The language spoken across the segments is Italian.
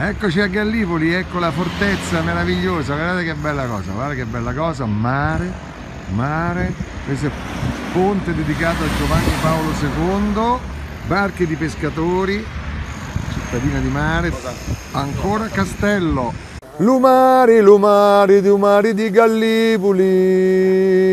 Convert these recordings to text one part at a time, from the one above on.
Eccoci a Gallipoli, ecco la fortezza meravigliosa, guardate che bella cosa, guardate che bella cosa, mare, mare, questo è un ponte dedicato a Giovanni Paolo II, barche di pescatori, cittadina di mare, ancora castello. Lumari, lumari, lumari di Gallipoli.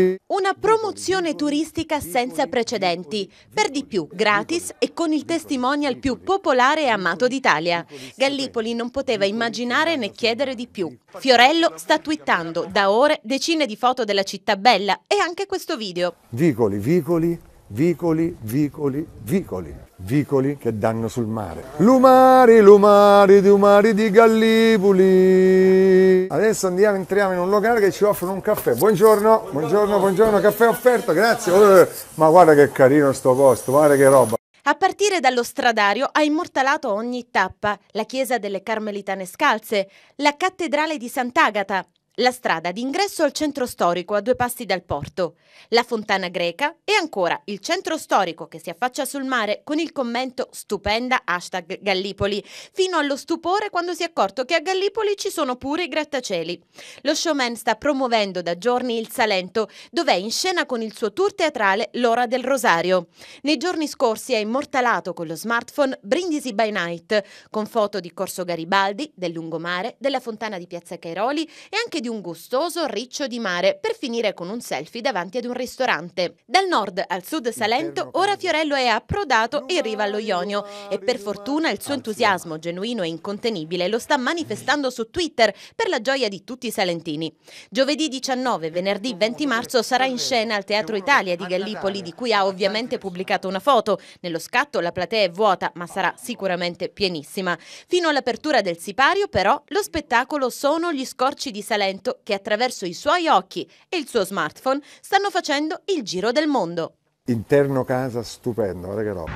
Una promozione turistica senza precedenti, per di più gratis e con il testimonial più popolare e amato d'Italia. Gallipoli non poteva immaginare né chiedere di più. Fiorello sta twittando da ore decine di foto della città bella e anche questo video. Vicoli, vicoli, Vicoli, vicoli, vicoli, vicoli che danno sul mare. Lumari, lumari, lumari di Gallipoli. Adesso andiamo, entriamo in un locale che ci offrono un caffè. Buongiorno, buongiorno, buongiorno, caffè offerto, grazie. Ma guarda che carino sto posto, guarda che roba. A partire dallo stradario ha immortalato ogni tappa, la chiesa delle Carmelitane Scalze, la cattedrale di Sant'Agata, la strada d'ingresso al centro storico a due passi dal porto, la fontana greca e ancora il centro storico che si affaccia sul mare con il commento stupenda hashtag Gallipoli, fino allo stupore quando si è accorto che a Gallipoli ci sono pure i grattacieli. Lo showman sta promuovendo da giorni il Salento, dove è in scena con il suo tour teatrale L'ora del Rosario. Nei giorni scorsi è immortalato con lo smartphone Brindisi by Night, con foto di Corso Garibaldi, del lungomare, della fontana di Piazza Cairoli e anche di di un gustoso riccio di mare per finire con un selfie davanti ad un ristorante. Dal nord al sud Salento ora Fiorello è approdato in riva allo Ionio e per fortuna il suo entusiasmo genuino e incontenibile lo sta manifestando su Twitter per la gioia di tutti i salentini. Giovedì 19 e venerdì 20 marzo sarà in scena al Teatro Italia di Gallipoli di cui ha ovviamente pubblicato una foto. Nello scatto la platea è vuota ma sarà sicuramente pienissima. Fino all'apertura del sipario però lo spettacolo sono gli scorci di Salento evento che attraverso i suoi occhi e il suo smartphone stanno facendo il giro del mondo. Interno casa stupendo, guarda che roba.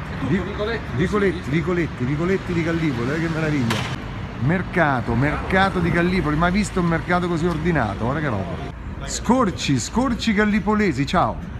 Vicoletti, Vicoletti, Vicoletti, di Gallipoli, guarda che meraviglia. Mercato, mercato di Gallipoli, mai visto un mercato così ordinato, guarda che roba. Scorci, scorci gallipolesi, ciao.